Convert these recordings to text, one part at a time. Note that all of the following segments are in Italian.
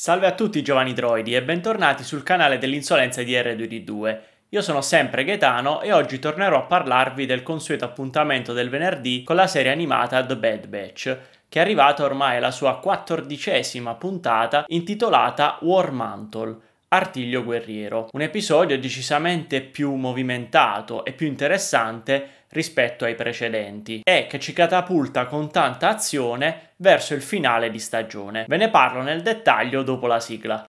Salve a tutti giovani droidi e bentornati sul canale dell'insolenza di R2D2. Io sono sempre Gaetano e oggi tornerò a parlarvi del consueto appuntamento del venerdì con la serie animata The Bad Batch, che è arrivata ormai alla sua quattordicesima puntata intitolata War Mantle Artiglio Guerriero, un episodio decisamente più movimentato e più interessante rispetto ai precedenti e che ci catapulta con tanta azione verso il finale di stagione. Ve ne parlo nel dettaglio dopo la sigla.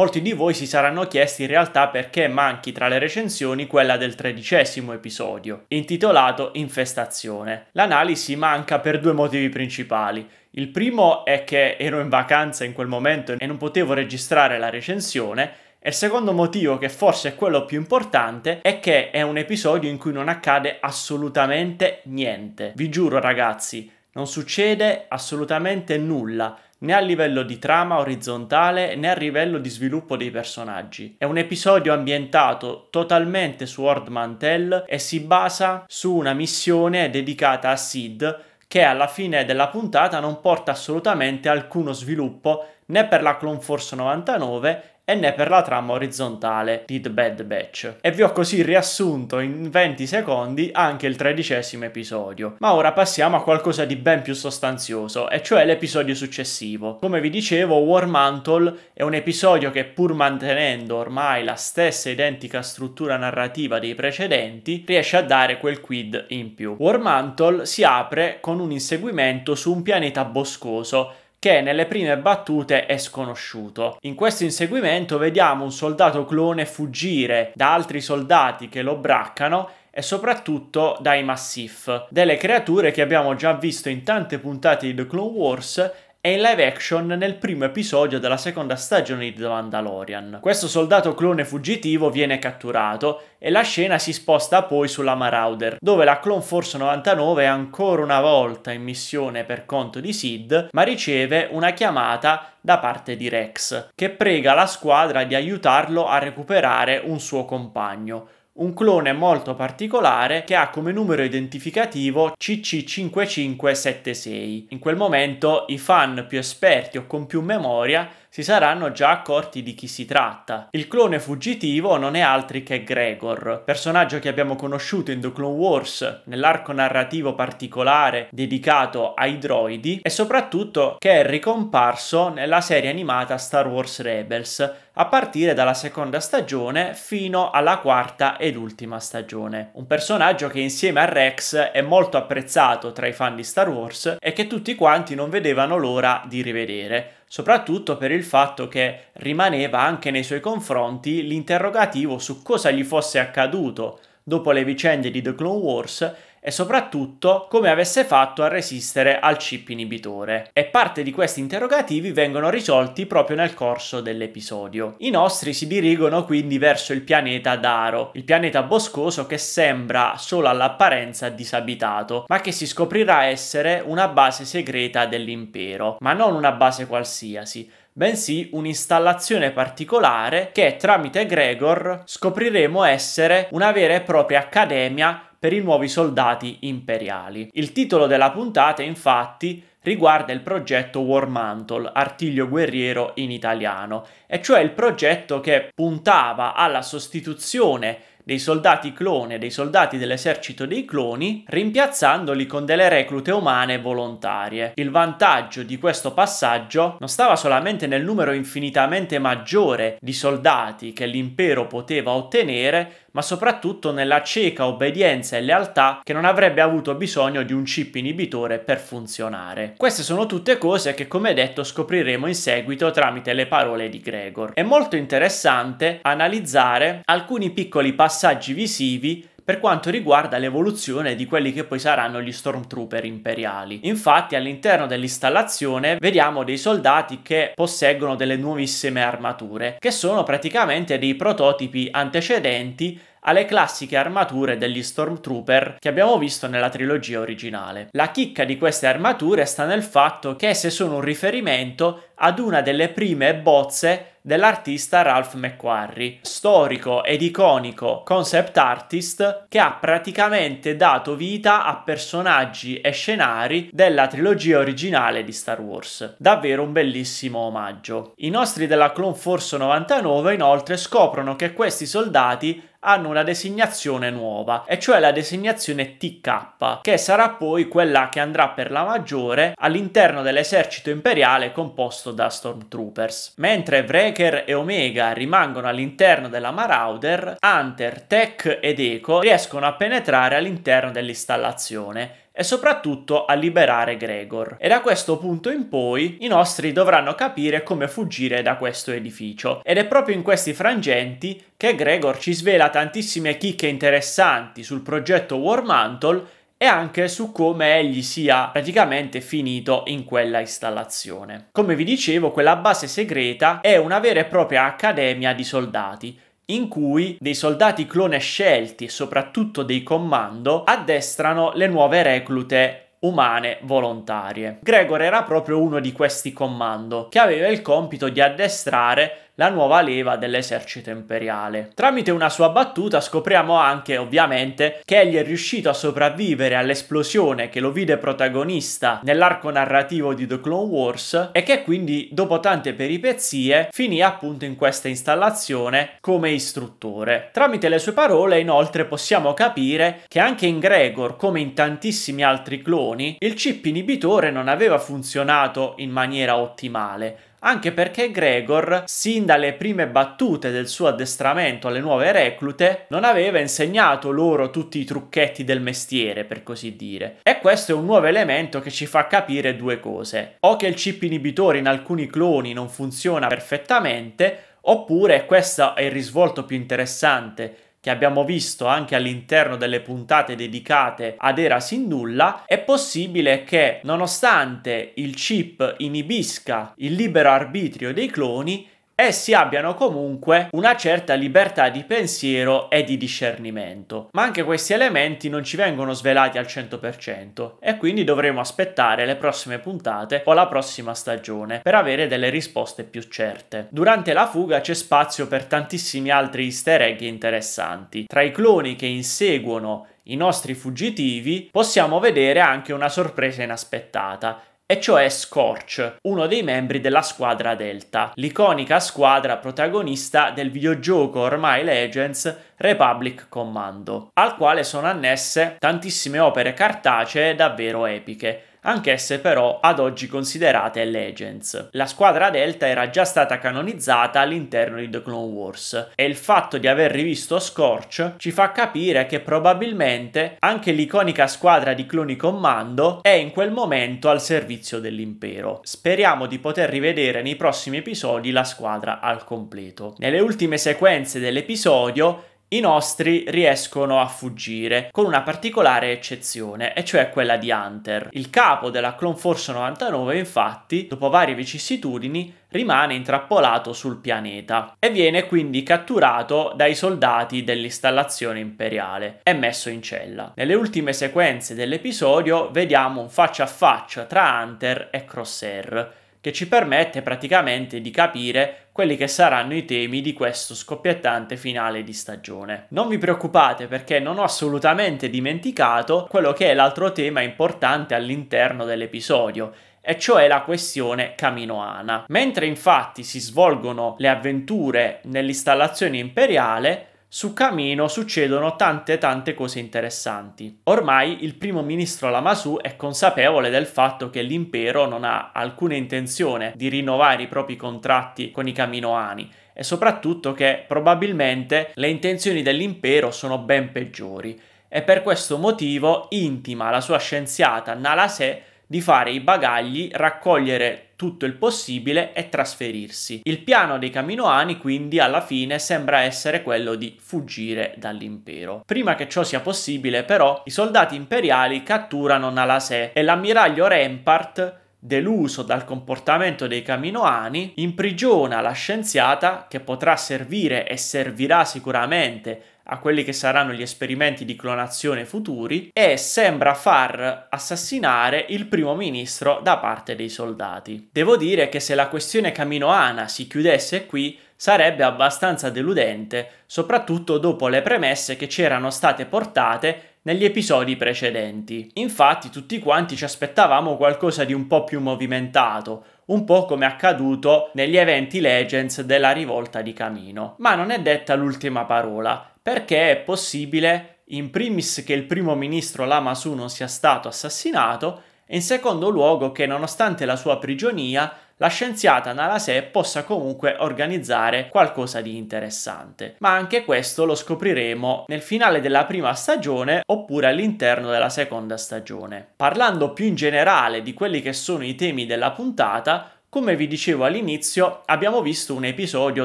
Molti di voi si saranno chiesti in realtà perché manchi tra le recensioni quella del tredicesimo episodio, intitolato Infestazione. L'analisi manca per due motivi principali. Il primo è che ero in vacanza in quel momento e non potevo registrare la recensione, e il secondo motivo, che forse è quello più importante, è che è un episodio in cui non accade assolutamente niente. Vi giuro ragazzi, non succede assolutamente nulla né a livello di trama orizzontale né a livello di sviluppo dei personaggi. È un episodio ambientato totalmente su Ord Mantell e si basa su una missione dedicata a Sid che alla fine della puntata non porta assolutamente alcuno sviluppo né per la Clone Force 99 e né per la trama orizzontale di The Bad Batch. E vi ho così riassunto in 20 secondi anche il tredicesimo episodio. Ma ora passiamo a qualcosa di ben più sostanzioso, e cioè l'episodio successivo. Come vi dicevo, War Mantle è un episodio che pur mantenendo ormai la stessa identica struttura narrativa dei precedenti, riesce a dare quel quid in più. War Mantle si apre con un inseguimento su un pianeta boscoso che nelle prime battute è sconosciuto. In questo inseguimento vediamo un soldato clone fuggire da altri soldati che lo braccano e soprattutto dai Massif, delle creature che abbiamo già visto in tante puntate di The Clone Wars è in live action nel primo episodio della seconda stagione di The Mandalorian. Questo soldato clone fuggitivo viene catturato e la scena si sposta poi sulla Marauder, dove la Clone Force 99 è ancora una volta in missione per conto di Sid, ma riceve una chiamata da parte di Rex, che prega la squadra di aiutarlo a recuperare un suo compagno un clone molto particolare che ha come numero identificativo CC5576. In quel momento i fan più esperti o con più memoria si saranno già accorti di chi si tratta. Il clone fuggitivo non è altri che Gregor, personaggio che abbiamo conosciuto in The Clone Wars nell'arco narrativo particolare dedicato ai droidi e soprattutto che è ricomparso nella serie animata Star Wars Rebels a partire dalla seconda stagione fino alla quarta ed ultima stagione. Un personaggio che insieme a Rex è molto apprezzato tra i fan di Star Wars e che tutti quanti non vedevano l'ora di rivedere soprattutto per il fatto che rimaneva anche nei suoi confronti l'interrogativo su cosa gli fosse accaduto dopo le vicende di The Clone Wars e soprattutto come avesse fatto a resistere al chip inibitore. E parte di questi interrogativi vengono risolti proprio nel corso dell'episodio. I nostri si dirigono quindi verso il pianeta Daro, il pianeta boscoso che sembra solo all'apparenza disabitato, ma che si scoprirà essere una base segreta dell'impero, ma non una base qualsiasi, bensì un'installazione particolare che tramite Gregor scopriremo essere una vera e propria accademia per i nuovi soldati imperiali. Il titolo della puntata, infatti, riguarda il progetto War Mantle, artiglio guerriero in italiano, e cioè il progetto che puntava alla sostituzione dei soldati clone, dei soldati dell'esercito dei cloni, rimpiazzandoli con delle reclute umane volontarie. Il vantaggio di questo passaggio non stava solamente nel numero infinitamente maggiore di soldati che l'impero poteva ottenere, ma soprattutto nella cieca obbedienza e lealtà che non avrebbe avuto bisogno di un chip inibitore per funzionare. Queste sono tutte cose che come detto scopriremo in seguito tramite le parole di Gregor. È molto interessante analizzare alcuni piccoli passaggi visivi per quanto riguarda l'evoluzione di quelli che poi saranno gli Stormtrooper imperiali. Infatti all'interno dell'installazione vediamo dei soldati che posseggono delle nuovissime armature, che sono praticamente dei prototipi antecedenti alle classiche armature degli Stormtrooper che abbiamo visto nella trilogia originale. La chicca di queste armature sta nel fatto che esse sono un riferimento ad una delle prime bozze dell'artista Ralph McQuarrie, storico ed iconico concept artist che ha praticamente dato vita a personaggi e scenari della trilogia originale di Star Wars. Davvero un bellissimo omaggio. I nostri della Clone Force 99 inoltre scoprono che questi soldati hanno una designazione nuova, e cioè la designazione TK, che sarà poi quella che andrà per la maggiore all'interno dell'esercito imperiale composto da Stormtroopers. Mentre Wrecker e Omega rimangono all'interno della Marauder, Hunter, Tech ed Eco riescono a penetrare all'interno dell'installazione e soprattutto a liberare Gregor. E da questo punto in poi i nostri dovranno capire come fuggire da questo edificio. Ed è proprio in questi frangenti che Gregor ci svela tantissime chicche interessanti sul progetto War Mantle e anche su come egli sia praticamente finito in quella installazione. Come vi dicevo, quella base segreta è una vera e propria accademia di soldati, in cui dei soldati clone scelti, soprattutto dei commando, addestrano le nuove reclute umane volontarie. Gregor era proprio uno di questi commando, che aveva il compito di addestrare la nuova leva dell'esercito imperiale. Tramite una sua battuta scopriamo anche, ovviamente, che egli è riuscito a sopravvivere all'esplosione che lo vide protagonista nell'arco narrativo di The Clone Wars e che quindi, dopo tante peripezie, finì appunto in questa installazione come istruttore. Tramite le sue parole, inoltre, possiamo capire che anche in Gregor, come in tantissimi altri cloni, il chip inibitore non aveva funzionato in maniera ottimale, anche perché Gregor, sin dalle prime battute del suo addestramento alle nuove reclute, non aveva insegnato loro tutti i trucchetti del mestiere, per così dire. E questo è un nuovo elemento che ci fa capire due cose. O che il chip inibitore in alcuni cloni non funziona perfettamente, oppure, questo è il risvolto più interessante che abbiamo visto anche all'interno delle puntate dedicate ad Era Sin Nulla, è possibile che nonostante il chip inibisca il libero arbitrio dei cloni, essi abbiano comunque una certa libertà di pensiero e di discernimento. Ma anche questi elementi non ci vengono svelati al 100% e quindi dovremo aspettare le prossime puntate o la prossima stagione per avere delle risposte più certe. Durante la fuga c'è spazio per tantissimi altri easter egg interessanti, tra i cloni che inseguono i nostri fuggitivi, possiamo vedere anche una sorpresa inaspettata e cioè Scorch, uno dei membri della squadra Delta, l'iconica squadra protagonista del videogioco ormai Legends Republic Commando, al quale sono annesse tantissime opere cartacee davvero epiche, anch'esse però ad oggi considerate Legends. La squadra Delta era già stata canonizzata all'interno di The Clone Wars e il fatto di aver rivisto Scorch ci fa capire che probabilmente anche l'iconica squadra di cloni Commando è in quel momento al servizio dell'impero. Speriamo di poter rivedere nei prossimi episodi la squadra al completo. Nelle ultime sequenze dell'episodio i nostri riescono a fuggire, con una particolare eccezione, e cioè quella di Hunter. Il capo della Clone Force 99, infatti, dopo varie vicissitudini, rimane intrappolato sul pianeta e viene quindi catturato dai soldati dell'installazione imperiale e messo in cella. Nelle ultime sequenze dell'episodio vediamo un faccia a faccia tra Hunter e Crosshair che ci permette praticamente di capire quelli che saranno i temi di questo scoppiettante finale di stagione. Non vi preoccupate perché non ho assolutamente dimenticato quello che è l'altro tema importante all'interno dell'episodio, e cioè la questione Caminoana. Mentre infatti si svolgono le avventure nell'installazione imperiale, su Camino succedono tante tante cose interessanti. Ormai il primo ministro Lamassu è consapevole del fatto che l'impero non ha alcuna intenzione di rinnovare i propri contratti con i caminoani e soprattutto che probabilmente le intenzioni dell'impero sono ben peggiori e per questo motivo intima la sua scienziata Nalase di fare i bagagli, raccogliere tutto il possibile e trasferirsi. Il piano dei Caminoani quindi alla fine sembra essere quello di fuggire dall'impero. Prima che ciò sia possibile però i soldati imperiali catturano Nalasè e l'ammiraglio Rempart deluso dal comportamento dei Caminoani, imprigiona la scienziata che potrà servire e servirà sicuramente a quelli che saranno gli esperimenti di clonazione futuri e sembra far assassinare il primo ministro da parte dei soldati. Devo dire che se la questione Caminoana si chiudesse qui sarebbe abbastanza deludente, soprattutto dopo le premesse che ci erano state portate negli episodi precedenti. Infatti tutti quanti ci aspettavamo qualcosa di un po' più movimentato, un po' come accaduto negli eventi Legends della rivolta di Camino. Ma non è detta l'ultima parola, perché è possibile in primis che il primo ministro Lama Su non sia stato assassinato e in secondo luogo che nonostante la sua prigionia la scienziata Nalasè possa comunque organizzare qualcosa di interessante. Ma anche questo lo scopriremo nel finale della prima stagione oppure all'interno della seconda stagione. Parlando più in generale di quelli che sono i temi della puntata, come vi dicevo all'inizio, abbiamo visto un episodio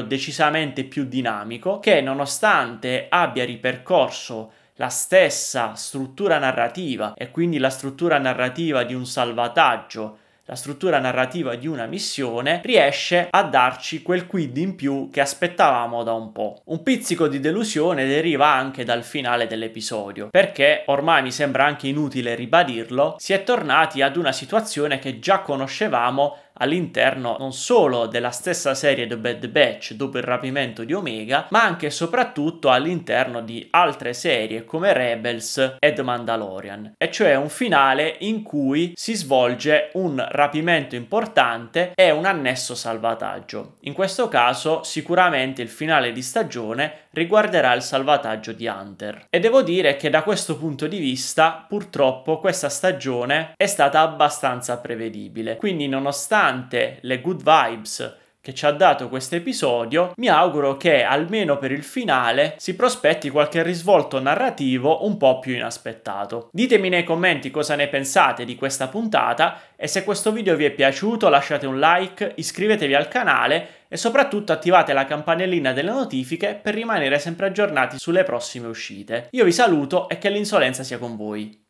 decisamente più dinamico che nonostante abbia ripercorso la stessa struttura narrativa e quindi la struttura narrativa di un salvataggio la struttura narrativa di una missione, riesce a darci quel quid in più che aspettavamo da un po'. Un pizzico di delusione deriva anche dal finale dell'episodio, perché ormai mi sembra anche inutile ribadirlo, si è tornati ad una situazione che già conoscevamo all'interno non solo della stessa serie The Bad Batch dopo il rapimento di Omega, ma anche e soprattutto all'interno di altre serie come Rebels e The Mandalorian, e cioè un finale in cui si svolge un rapimento importante e un annesso salvataggio. In questo caso sicuramente il finale di stagione riguarderà il salvataggio di Hunter. E devo dire che da questo punto di vista purtroppo questa stagione è stata abbastanza prevedibile, quindi nonostante nonostante le good vibes che ci ha dato questo episodio, mi auguro che almeno per il finale si prospetti qualche risvolto narrativo un po' più inaspettato. Ditemi nei commenti cosa ne pensate di questa puntata e se questo video vi è piaciuto lasciate un like, iscrivetevi al canale e soprattutto attivate la campanellina delle notifiche per rimanere sempre aggiornati sulle prossime uscite. Io vi saluto e che l'insolenza sia con voi.